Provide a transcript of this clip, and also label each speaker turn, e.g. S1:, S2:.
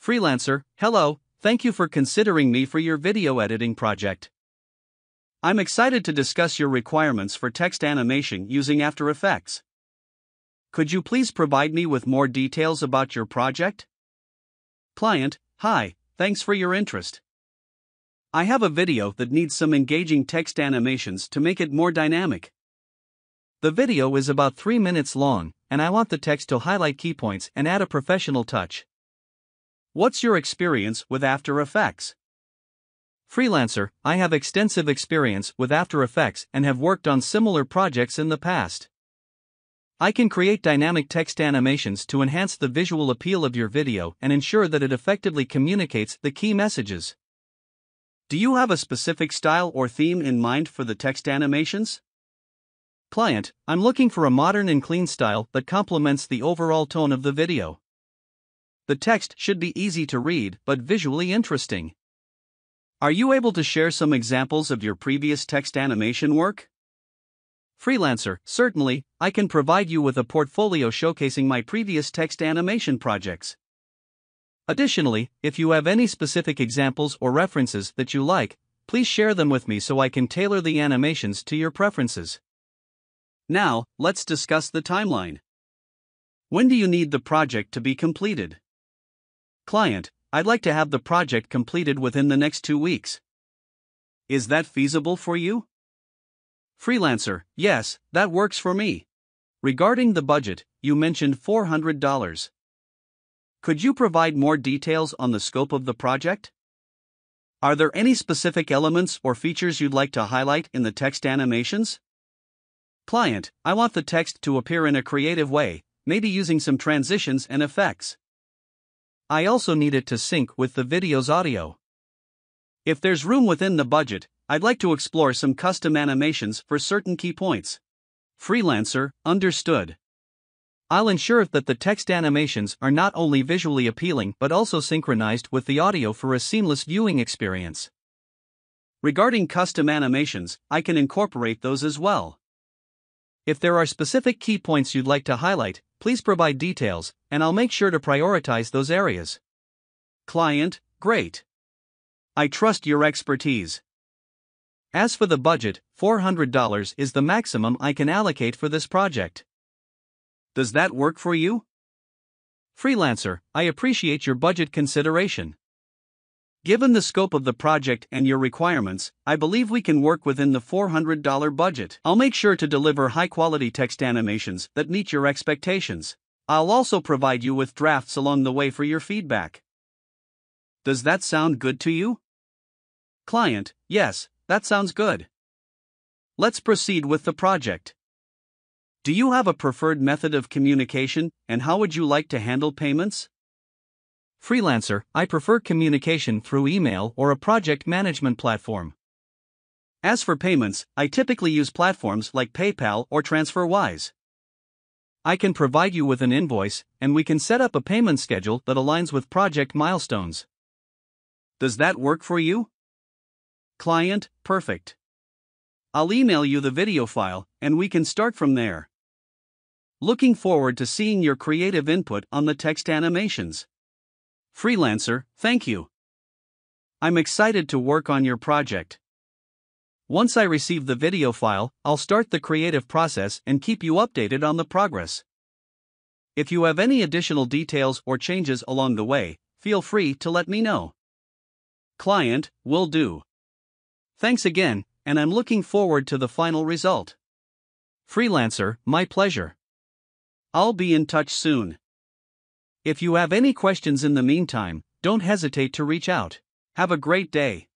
S1: Freelancer, hello, thank you for considering me for your video editing project. I'm excited to discuss your requirements for text animation using After Effects. Could you please provide me with more details about your project? Client, hi, thanks for your interest. I have a video that needs some engaging text animations to make it more dynamic. The video is about 3 minutes long, and I want the text to highlight key points and add a professional touch. What's your experience with After Effects? Freelancer, I have extensive experience with After Effects and have worked on similar projects in the past. I can create dynamic text animations to enhance the visual appeal of your video and ensure that it effectively communicates the key messages. Do you have a specific style or theme in mind for the text animations? Client, I'm looking for a modern and clean style that complements the overall tone of the video. The text should be easy to read but visually interesting. Are you able to share some examples of your previous text animation work? Freelancer, certainly, I can provide you with a portfolio showcasing my previous text animation projects. Additionally, if you have any specific examples or references that you like, please share them with me so I can tailor the animations to your preferences. Now, let's discuss the timeline. When do you need the project to be completed? Client, I'd like to have the project completed within the next two weeks. Is that feasible for you? Freelancer, yes, that works for me. Regarding the budget, you mentioned $400. Could you provide more details on the scope of the project? Are there any specific elements or features you'd like to highlight in the text animations? Client, I want the text to appear in a creative way, maybe using some transitions and effects. I also need it to sync with the video's audio. If there's room within the budget, I'd like to explore some custom animations for certain key points. Freelancer, understood. I'll ensure that the text animations are not only visually appealing but also synchronized with the audio for a seamless viewing experience. Regarding custom animations, I can incorporate those as well. If there are specific key points you'd like to highlight, please provide details, and I'll make sure to prioritize those areas. Client, great. I trust your expertise. As for the budget, $400 is the maximum I can allocate for this project. Does that work for you? Freelancer, I appreciate your budget consideration. Given the scope of the project and your requirements, I believe we can work within the $400 budget. I'll make sure to deliver high quality text animations that meet your expectations. I'll also provide you with drafts along the way for your feedback. Does that sound good to you? Client, yes, that sounds good. Let's proceed with the project. Do you have a preferred method of communication, and how would you like to handle payments? Freelancer, I prefer communication through email or a project management platform. As for payments, I typically use platforms like PayPal or TransferWise. I can provide you with an invoice, and we can set up a payment schedule that aligns with project milestones. Does that work for you? Client, perfect. I'll email you the video file, and we can start from there. Looking forward to seeing your creative input on the text animations. Freelancer, thank you. I'm excited to work on your project. Once I receive the video file, I'll start the creative process and keep you updated on the progress. If you have any additional details or changes along the way, feel free to let me know. Client, will do. Thanks again, and I'm looking forward to the final result. Freelancer, my pleasure. I'll be in touch soon. If you have any questions in the meantime, don't hesitate to reach out. Have a great day.